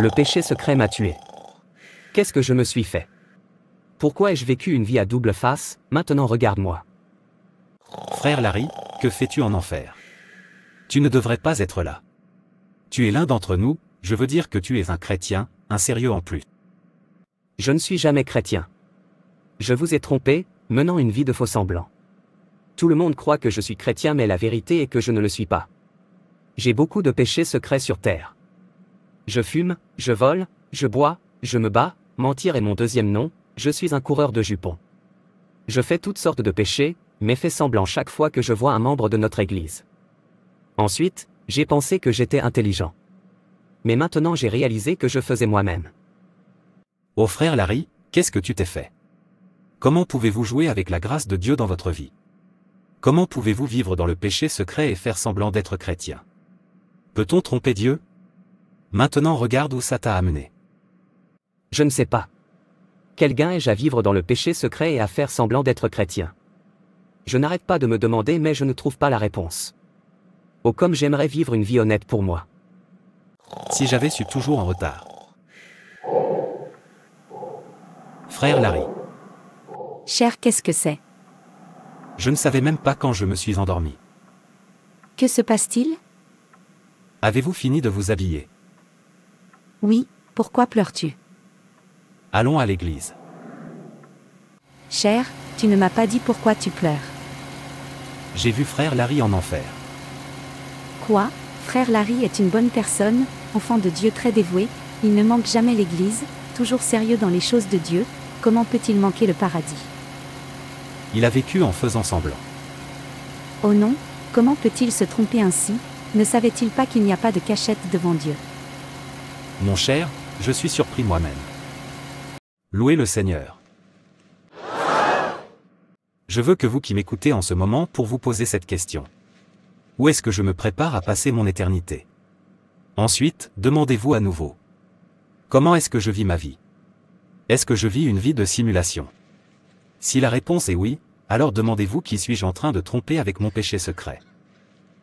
Le péché secret m'a tué. Qu'est-ce que je me suis fait Pourquoi ai-je vécu une vie à double face Maintenant regarde-moi. Frère Larry, que fais-tu en enfer Tu ne devrais pas être là. Tu es l'un d'entre nous, je veux dire que tu es un chrétien, un sérieux en plus. Je ne suis jamais chrétien. Je vous ai trompé, menant une vie de faux semblant Tout le monde croit que je suis chrétien mais la vérité est que je ne le suis pas. J'ai beaucoup de péchés secrets sur Terre. Je fume, je vole, je bois, je me bats, mentir est mon deuxième nom, je suis un coureur de jupons. Je fais toutes sortes de péchés, mais fais semblant chaque fois que je vois un membre de notre Église. Ensuite, j'ai pensé que j'étais intelligent. Mais maintenant j'ai réalisé que je faisais moi-même. Oh frère Larry, qu'est-ce que tu t'es fait Comment pouvez-vous jouer avec la grâce de Dieu dans votre vie Comment pouvez-vous vivre dans le péché secret et faire semblant d'être chrétien Peut-on tromper Dieu Maintenant regarde où ça t'a amené. Je ne sais pas. Quel gain ai-je à vivre dans le péché secret et à faire semblant d'être chrétien Je n'arrête pas de me demander mais je ne trouve pas la réponse. Oh comme j'aimerais vivre une vie honnête pour moi. Si j'avais su toujours en retard. Frère Larry. Cher, qu'est-ce que c'est Je ne savais même pas quand je me suis endormi. Que se passe-t-il Avez-vous fini de vous habiller oui, pourquoi pleures-tu Allons à l'église. Cher, tu ne m'as pas dit pourquoi tu pleures. J'ai vu frère Larry en enfer. Quoi Frère Larry est une bonne personne, enfant de Dieu très dévoué, il ne manque jamais l'église, toujours sérieux dans les choses de Dieu, comment peut-il manquer le paradis Il a vécu en faisant semblant. Oh non, comment peut-il se tromper ainsi Ne savait-il pas qu'il n'y a pas de cachette devant Dieu mon cher, je suis surpris moi-même. Louez le Seigneur. Je veux que vous qui m'écoutez en ce moment pour vous poser cette question. Où est-ce que je me prépare à passer mon éternité Ensuite, demandez-vous à nouveau. Comment est-ce que je vis ma vie Est-ce que je vis une vie de simulation Si la réponse est oui, alors demandez-vous qui suis-je en train de tromper avec mon péché secret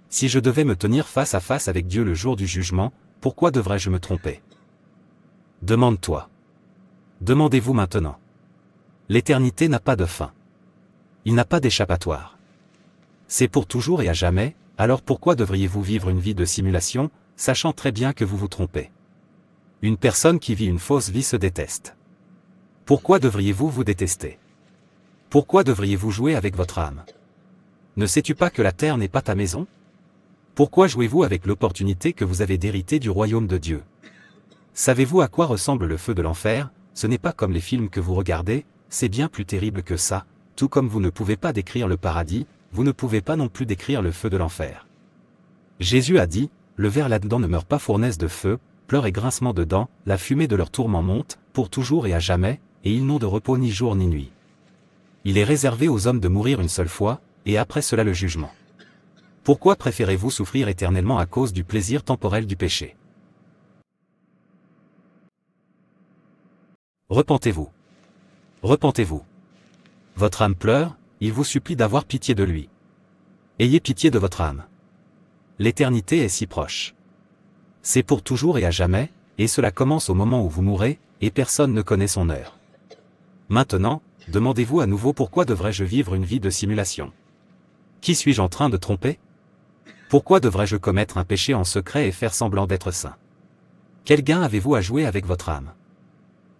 Si je devais me tenir face à face avec Dieu le jour du jugement, pourquoi devrais-je me tromper Demande-toi. Demandez-vous maintenant. L'éternité n'a pas de fin. Il n'a pas d'échappatoire. C'est pour toujours et à jamais, alors pourquoi devriez-vous vivre une vie de simulation, sachant très bien que vous vous trompez Une personne qui vit une fausse vie se déteste. Pourquoi devriez-vous vous détester Pourquoi devriez-vous jouer avec votre âme Ne sais-tu pas que la terre n'est pas ta maison Pourquoi jouez-vous avec l'opportunité que vous avez d'hériter du royaume de Dieu Savez-vous à quoi ressemble le feu de l'enfer Ce n'est pas comme les films que vous regardez, c'est bien plus terrible que ça, tout comme vous ne pouvez pas décrire le paradis, vous ne pouvez pas non plus décrire le feu de l'enfer. Jésus a dit, le verre là-dedans ne meurt pas fournaise de feu, pleurs et grincement de dents, la fumée de leur tourment monte, pour toujours et à jamais, et ils n'ont de repos ni jour ni nuit. Il est réservé aux hommes de mourir une seule fois, et après cela le jugement. Pourquoi préférez-vous souffrir éternellement à cause du plaisir temporel du péché Repentez-vous. Repentez-vous. Votre âme pleure, il vous supplie d'avoir pitié de lui. Ayez pitié de votre âme. L'éternité est si proche. C'est pour toujours et à jamais, et cela commence au moment où vous mourrez, et personne ne connaît son heure. Maintenant, demandez-vous à nouveau pourquoi devrais-je vivre une vie de simulation Qui suis-je en train de tromper Pourquoi devrais-je commettre un péché en secret et faire semblant d'être saint Quel gain avez-vous à jouer avec votre âme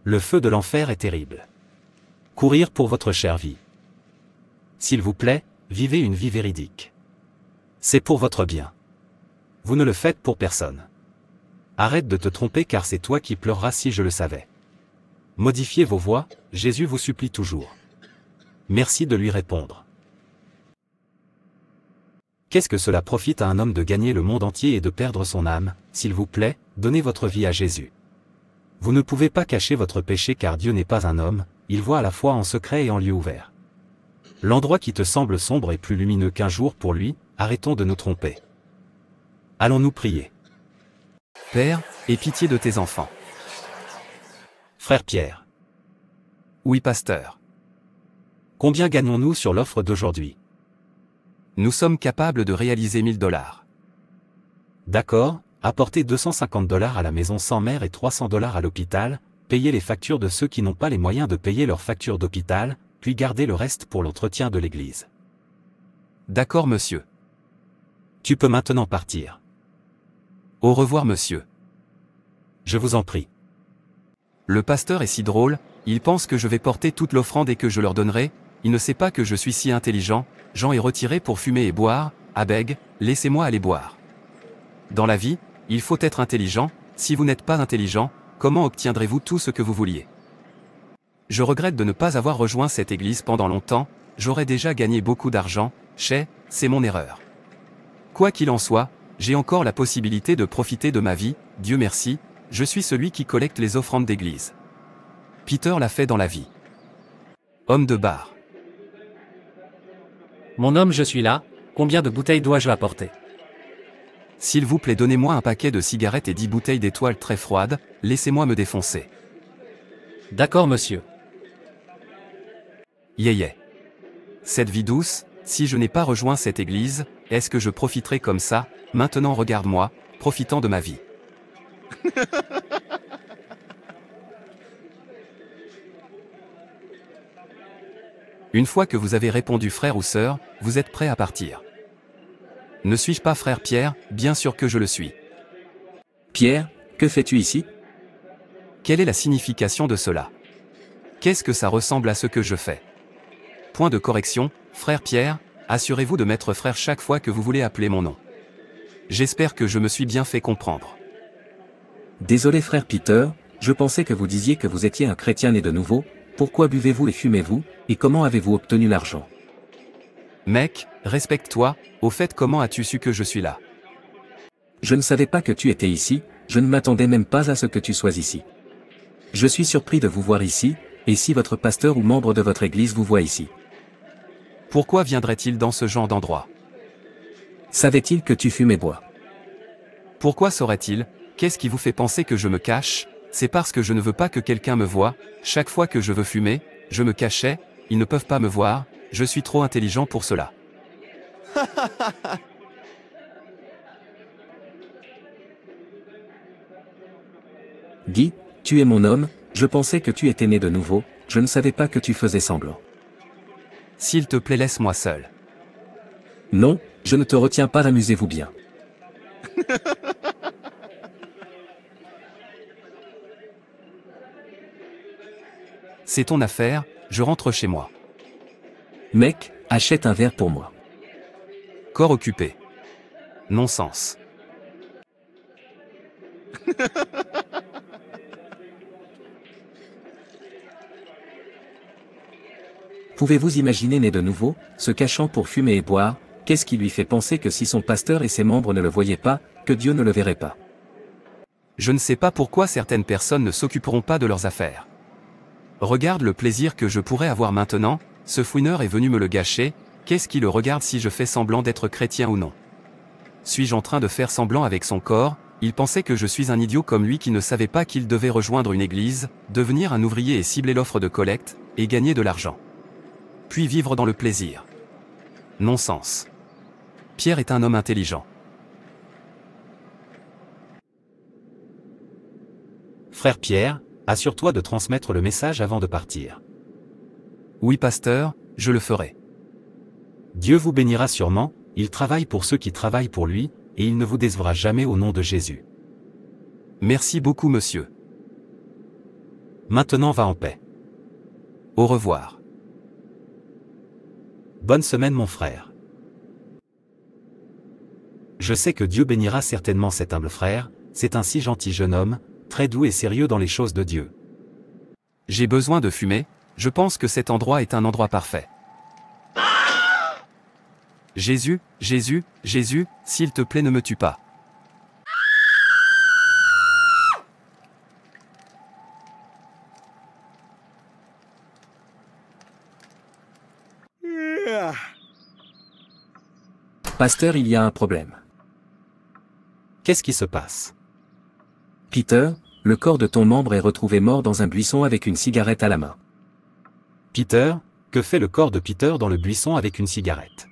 le feu de l'enfer est terrible. Courir pour votre chère vie. S'il vous plaît, vivez une vie véridique. C'est pour votre bien. Vous ne le faites pour personne. Arrête de te tromper car c'est toi qui pleureras si je le savais. Modifiez vos voix, Jésus vous supplie toujours. Merci de lui répondre. Qu'est-ce que cela profite à un homme de gagner le monde entier et de perdre son âme S'il vous plaît, donnez votre vie à Jésus. Vous ne pouvez pas cacher votre péché car Dieu n'est pas un homme, il voit à la fois en secret et en lieu ouvert. L'endroit qui te semble sombre est plus lumineux qu'un jour pour lui, arrêtons de nous tromper. Allons-nous prier. Père, aie pitié de tes enfants. Frère Pierre. Oui, pasteur. Combien gagnons-nous sur l'offre d'aujourd'hui Nous sommes capables de réaliser 1000 dollars. D'accord, apporter 250 dollars à la maison sans mère et 300 dollars à l'hôpital, payer les factures de ceux qui n'ont pas les moyens de payer leurs factures d'hôpital, puis garder le reste pour l'entretien de l'église. D'accord monsieur. Tu peux maintenant partir. Au revoir monsieur. Je vous en prie. Le pasteur est si drôle, il pense que je vais porter toute l'offrande et que je leur donnerai, il ne sait pas que je suis si intelligent, j'en ai retiré pour fumer et boire, Abeg, laissez-moi aller boire. Dans la vie, il faut être intelligent, si vous n'êtes pas intelligent, comment obtiendrez-vous tout ce que vous vouliez Je regrette de ne pas avoir rejoint cette église pendant longtemps, j'aurais déjà gagné beaucoup d'argent, chez, c'est mon erreur. Quoi qu'il en soit, j'ai encore la possibilité de profiter de ma vie, Dieu merci, je suis celui qui collecte les offrandes d'église. Peter l'a fait dans la vie. Homme de bar. Mon homme, je suis là, combien de bouteilles dois-je apporter s'il vous plaît donnez-moi un paquet de cigarettes et dix bouteilles d'étoiles très froides, laissez-moi me défoncer. D'accord monsieur. Yé yeah, Cette vie douce, si je n'ai pas rejoint cette église, est-ce que je profiterai comme ça Maintenant regarde-moi, profitant de ma vie. Une fois que vous avez répondu frère ou sœur, vous êtes prêt à partir. Ne suis-je pas frère Pierre Bien sûr que je le suis. Pierre, que fais-tu ici Quelle est la signification de cela Qu'est-ce que ça ressemble à ce que je fais Point de correction, frère Pierre, assurez-vous de mettre frère chaque fois que vous voulez appeler mon nom. J'espère que je me suis bien fait comprendre. Désolé frère Peter, je pensais que vous disiez que vous étiez un chrétien né de nouveau, pourquoi buvez-vous et fumez-vous, et comment avez-vous obtenu l'argent Mec, Respecte-toi, au fait comment as-tu su que je suis là Je ne savais pas que tu étais ici, je ne m'attendais même pas à ce que tu sois ici. Je suis surpris de vous voir ici, et si votre pasteur ou membre de votre église vous voit ici. Pourquoi viendrait-il dans ce genre d'endroit Savait-il que tu fumais bois Pourquoi saurait-il Qu'est-ce qui vous fait penser que je me cache C'est parce que je ne veux pas que quelqu'un me voie, chaque fois que je veux fumer, je me cachais, ils ne peuvent pas me voir, je suis trop intelligent pour cela. Guy, tu es mon homme, je pensais que tu étais né de nouveau, je ne savais pas que tu faisais semblant. S'il te plaît, laisse-moi seul. Non, je ne te retiens pas, amusez-vous bien. C'est ton affaire, je rentre chez moi. Mec, achète un verre pour moi occupé. Non-sens. Pouvez-vous imaginer né de nouveau, se cachant pour fumer et boire, qu'est-ce qui lui fait penser que si son pasteur et ses membres ne le voyaient pas, que Dieu ne le verrait pas Je ne sais pas pourquoi certaines personnes ne s'occuperont pas de leurs affaires. Regarde le plaisir que je pourrais avoir maintenant, ce fouineur est venu me le gâcher, Qu'est-ce qui le regarde si je fais semblant d'être chrétien ou non Suis-je en train de faire semblant avec son corps Il pensait que je suis un idiot comme lui qui ne savait pas qu'il devait rejoindre une église, devenir un ouvrier et cibler l'offre de collecte, et gagner de l'argent. Puis vivre dans le plaisir. Non-sens. Pierre est un homme intelligent. Frère Pierre, assure-toi de transmettre le message avant de partir. Oui, pasteur, je le ferai. Dieu vous bénira sûrement, il travaille pour ceux qui travaillent pour lui, et il ne vous décevra jamais au nom de Jésus. Merci beaucoup monsieur. Maintenant va en paix. Au revoir. Bonne semaine mon frère. Je sais que Dieu bénira certainement cet humble frère, c'est un si gentil jeune homme, très doux et sérieux dans les choses de Dieu. J'ai besoin de fumer, je pense que cet endroit est un endroit parfait. Jésus, Jésus, Jésus, s'il te plaît ne me tue pas. Pasteur, il y a un problème. Qu'est-ce qui se passe Peter, le corps de ton membre est retrouvé mort dans un buisson avec une cigarette à la main. Peter, que fait le corps de Peter dans le buisson avec une cigarette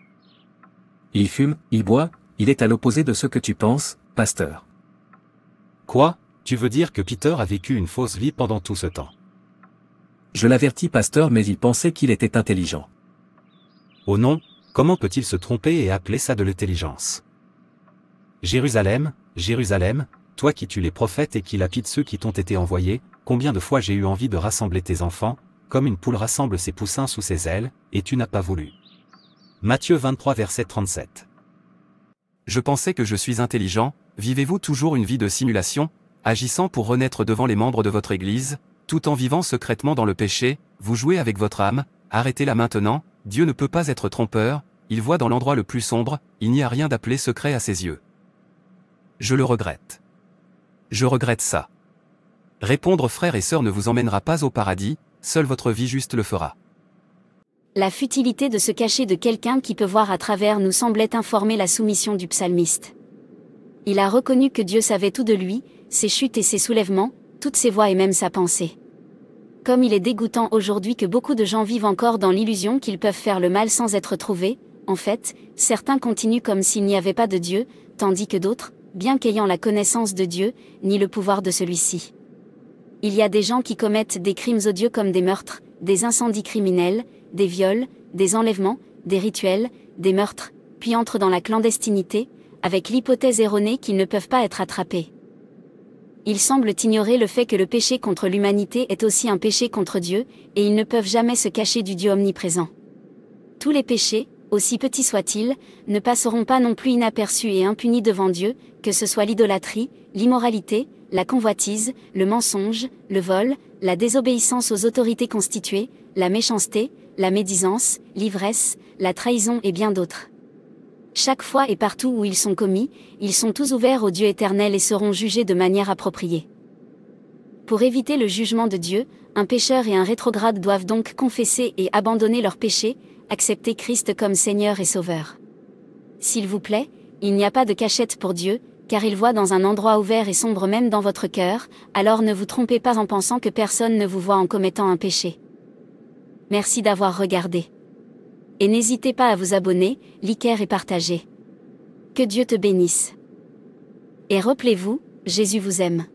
il fume, il boit, il est à l'opposé de ce que tu penses, pasteur. Quoi Tu veux dire que Peter a vécu une fausse vie pendant tout ce temps Je l'avertis, pasteur, mais il pensait qu'il était intelligent. Oh non, comment peut-il se tromper et appeler ça de l'intelligence Jérusalem, Jérusalem, toi qui tues les prophètes et qui lapides ceux qui t'ont été envoyés, combien de fois j'ai eu envie de rassembler tes enfants, comme une poule rassemble ses poussins sous ses ailes, et tu n'as pas voulu. Matthieu 23 verset 37. Je pensais que je suis intelligent, vivez-vous toujours une vie de simulation, agissant pour renaître devant les membres de votre Église, tout en vivant secrètement dans le péché, vous jouez avec votre âme, arrêtez-la maintenant, Dieu ne peut pas être trompeur, il voit dans l'endroit le plus sombre, il n'y a rien d'appelé secret à ses yeux. Je le regrette. Je regrette ça. Répondre frères et sœurs ne vous emmènera pas au paradis, seule votre vie juste le fera la futilité de se cacher de quelqu'un qui peut voir à travers nous semblait informer la soumission du psalmiste. Il a reconnu que Dieu savait tout de lui, ses chutes et ses soulèvements, toutes ses voix et même sa pensée. Comme il est dégoûtant aujourd'hui que beaucoup de gens vivent encore dans l'illusion qu'ils peuvent faire le mal sans être trouvés, en fait, certains continuent comme s'il n'y avait pas de Dieu, tandis que d'autres, bien qu'ayant la connaissance de Dieu, ni le pouvoir de celui-ci. Il y a des gens qui commettent des crimes odieux comme des meurtres, des incendies criminels, des viols, des enlèvements, des rituels, des meurtres, puis entrent dans la clandestinité, avec l'hypothèse erronée qu'ils ne peuvent pas être attrapés. Ils semblent ignorer le fait que le péché contre l'humanité est aussi un péché contre Dieu, et ils ne peuvent jamais se cacher du Dieu omniprésent. Tous les péchés, aussi petits soient-ils, ne passeront pas non plus inaperçus et impunis devant Dieu, que ce soit l'idolâtrie, l'immoralité, la convoitise, le mensonge, le vol, la désobéissance aux autorités constituées, la méchanceté, la médisance, l'ivresse, la trahison et bien d'autres. Chaque fois et partout où ils sont commis, ils sont tous ouverts au Dieu éternel et seront jugés de manière appropriée. Pour éviter le jugement de Dieu, un pécheur et un rétrograde doivent donc confesser et abandonner leurs péchés, accepter Christ comme Seigneur et Sauveur. S'il vous plaît, il n'y a pas de cachette pour Dieu, car il voit dans un endroit ouvert et sombre même dans votre cœur, alors ne vous trompez pas en pensant que personne ne vous voit en commettant un péché. Merci d'avoir regardé. Et n'hésitez pas à vous abonner, liker et partager. Que Dieu te bénisse. Et rappelez-vous, Jésus vous aime.